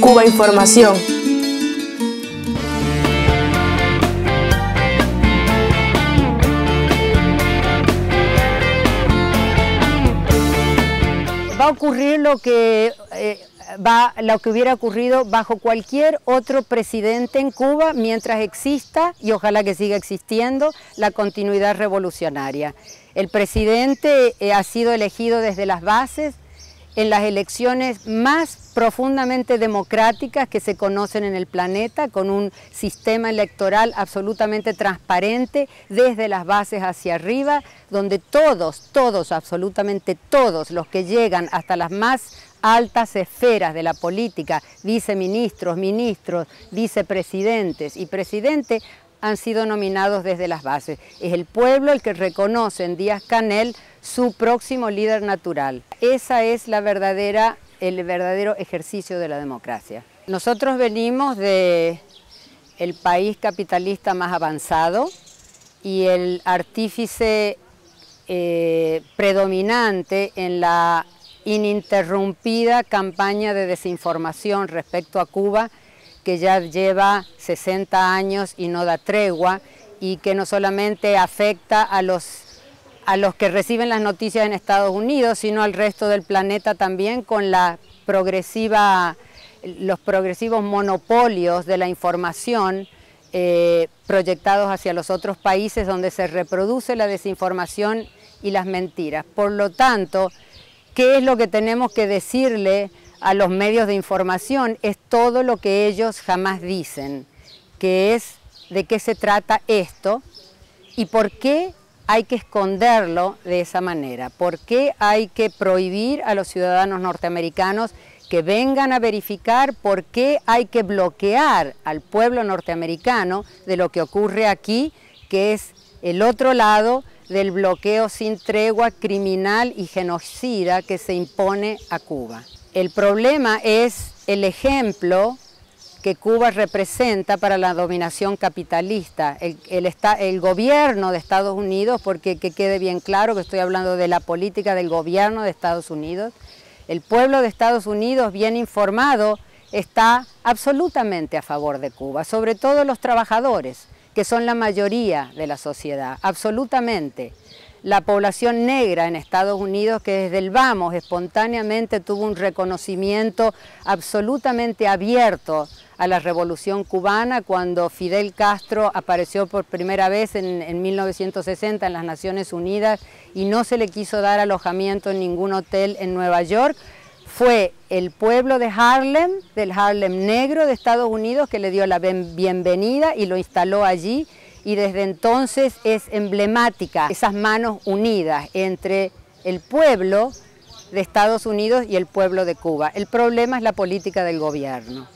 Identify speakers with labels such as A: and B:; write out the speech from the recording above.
A: Cuba Información. Va a ocurrir lo que, eh, va, lo que hubiera ocurrido bajo cualquier otro presidente en Cuba mientras exista, y ojalá que siga existiendo, la continuidad revolucionaria. El presidente eh, ha sido elegido desde las bases, en las elecciones más profundamente democráticas que se conocen en el planeta, con un sistema electoral absolutamente transparente desde las bases hacia arriba, donde todos, todos, absolutamente todos los que llegan hasta las más altas esferas de la política, viceministros, ministros, vicepresidentes y presidente, han sido nominados desde las bases. Es el pueblo el que reconoce en Díaz Canel su próximo líder natural. Esa es la verdadera, el verdadero ejercicio de la democracia. Nosotros venimos de el país capitalista más avanzado y el artífice eh, predominante en la ininterrumpida campaña de desinformación respecto a Cuba que ya lleva 60 años y no da tregua y que no solamente afecta a los, que reciben las noticias en Estados Unidos, sino al resto del planeta también con la progresiva, los progresivos monopolios de la información eh, proyectados hacia los otros países donde se reproduce la desinformación y las mentiras. Por lo tanto, ¿qué es lo que tenemos que decirle? a los medios de información es todo lo que ellos jamás dicen, que es de qué se trata esto y por qué hay que esconderlo de esa manera, por qué hay que prohibir a los ciudadanos norteamericanos que vengan a verificar por qué hay que bloquear al pueblo norteamericano de lo que ocurre aquí, que es el otro lado del bloqueo sin tregua criminal y genocida que se impone a Cuba. El problema es el ejemplo que Cuba representa para la dominación capitalista. El, gobierno de Estados Unidos, porque que quede bien claro que estoy hablando de la política del gobierno de Estados Unidos, el pueblo de Estados Unidos, bien informado, está absolutamente a favor de Cuba, sobre todo los trabajadores, que son la mayoría de la sociedad, absolutamente la población negra en Estados Unidos que desde el vamos espontáneamente tuvo un reconocimiento absolutamente abierto a la revolución cubana cuando Fidel Castro apareció por primera vez en, 1960 en las Naciones Unidas y no se le quiso dar alojamiento en ningún hotel en Nueva York. Fue el pueblo de Harlem, del Harlem negro de Estados Unidos, que le dio la bienvenida y lo instaló allí y desde entonces es emblemática esas manos unidas entre el pueblo de Estados Unidos y el pueblo de Cuba. El problema es la política del gobierno.